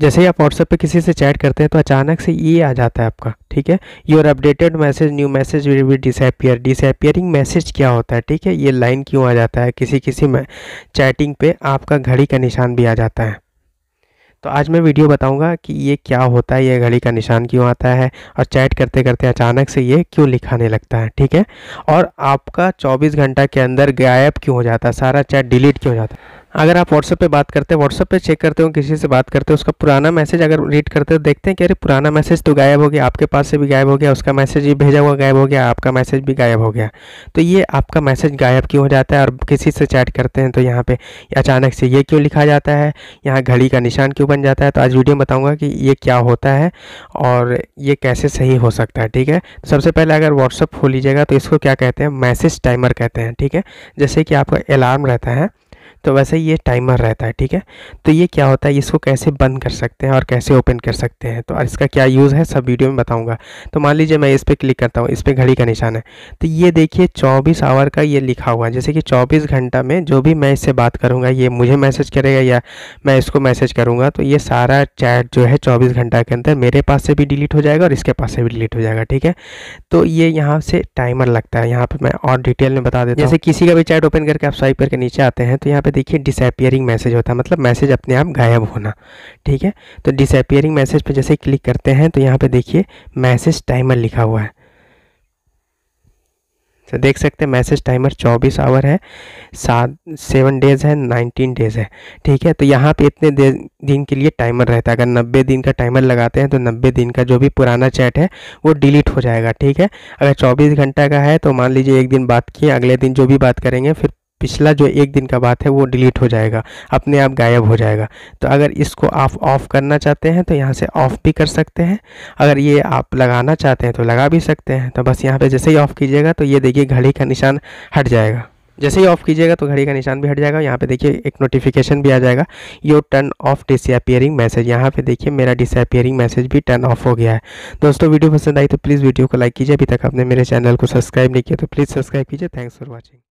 जैसे ही आप व्हाट्सएप पे किसी से चैट करते हैं तो अचानक से ये आ जाता है आपका ठीक है your updated message new message will be disappear disappearing message क्या होता है ठीक है ये लाइन क्यों आ जाता है किसी किसी में चैटिंग पे आपका घड़ी का निशान भी आ जाता है तो आज मैं वीडियो बताऊंगा कि ये क्या होता है ये घड़ी का निशान क्यों आता है और चैट करते करते अचानक से ये क्यों लिखाने लगता है ठीक है और आपका 24 घंटा के अंदर गायब क्यों हो जाता है सारा चैट डिलीट क्यों हो जाता है अगर आप व्हाट्सअप पे बात करते हैं व्हाट्सअप पे चेक करते हो किसी से बात करते हो उसका पुराना मैसेज अगर रीड करते हो देखते हैं कि अरे पुराना मैसेज तो गायब हो गया आपके पास से भी गायब हो गया उसका मैसेज भी भेजा हुआ गायब हो गया आपका मैसेज भी गायब हो गया तो ये आपका मैसेज गायब क्यों हो जाता है और किसी से चैट करते हैं तो यहाँ पर अचानक से ये क्यों लिखा जाता है यहाँ घड़ी का निशान क्यों बन जाता है तो आज वीडियो बताऊँगा कि ये क्या होता है और ये कैसे सही हो सकता है ठीक है तो सबसे पहले अगर व्हाट्सअप खोल लीजिएगा तो इसको क्या कहते हैं मैसेज टाइमर कहते हैं ठीक है जैसे कि आपका अलार्म रहता है तो वैसे ये टाइमर रहता है ठीक है तो ये क्या होता है इसको कैसे बंद कर सकते हैं और कैसे ओपन कर सकते हैं तो इसका क्या यूज़ है सब वीडियो में बताऊँगा तो मान लीजिए मैं इस पर क्लिक करता हूँ इस पर घड़ी का निशान है तो ये देखिए चौबीस आवर का ये लिखा हुआ है जैसे कि चौबीस घंटा में जो भी मैं इससे बात करूँगा ये मुझे मैसेज करेगा या मैं इसको मैसेज करूँगा तो ये सारा चैट जो है चौबीस घंटा के अंदर मेरे पास से भी डिलीट हो जाएगा और इसके पास से भी डिलीट हो जाएगा ठीक है तो ये यहाँ से टाइमर लगता है यहाँ पर मैं और डिटेल में बता देता हूँ जैसे किसी का भी चैट ओपन करके आप स्वाइप करके नीचे आते हैं तो यहाँ पे देखिए डिसअपियरिंग मैसेज होता है मतलब मैसेज अपने आप गायब होना ठीक है तो डिसअपियरिंग मैसेज पर जैसे क्लिक करते हैं तो यहाँ पर देखिए मैसेज टाइमर लिखा हुआ है तो देख सकते हैं मैसेज टाइमर 24 आवर है सात सेवन डेज है 19 डेज है ठीक है तो यहाँ पे इतने दिन के लिए टाइमर रहता है अगर 90 दिन का टाइमर लगाते हैं तो 90 दिन का जो भी पुराना चैट है वो डिलीट हो जाएगा ठीक है अगर 24 घंटा का है तो मान लीजिए एक दिन बात किए अगले दिन जो भी बात करेंगे फिर पिछला जो एक दिन का बात है वो डिलीट हो जाएगा अपने आप गायब हो जाएगा तो अगर इसको आप ऑफ़ करना चाहते हैं तो यहाँ से ऑफ़ भी कर सकते हैं अगर ये आप लगाना चाहते हैं तो लगा भी सकते हैं तो बस यहाँ पे जैसे ही ऑफ़ कीजिएगा तो ये देखिए घड़ी का निशान हट जाएगा जैसे ही ऑफ़ कीजिएगा तो घड़ी का निशान भी हट जाएगा यहाँ पे देखिए एक नोटिफिकेशन भी आ जाएगा you turn off disappearing message यहाँ पे देखिए मेरा डिसअपियरिंग मैसेज भी टर्न ऑफ हो गया है दोस्तों वीडियो पसंद आई तो प्लीज़ वीडियो को लाइक कीजिए अभी तक आपने मेरे चैनल को सब्सक्राइब नहीं किया तो प्लीज़ सब्सक्राइब कीजिए थैंक्स फॉर वॉचिंग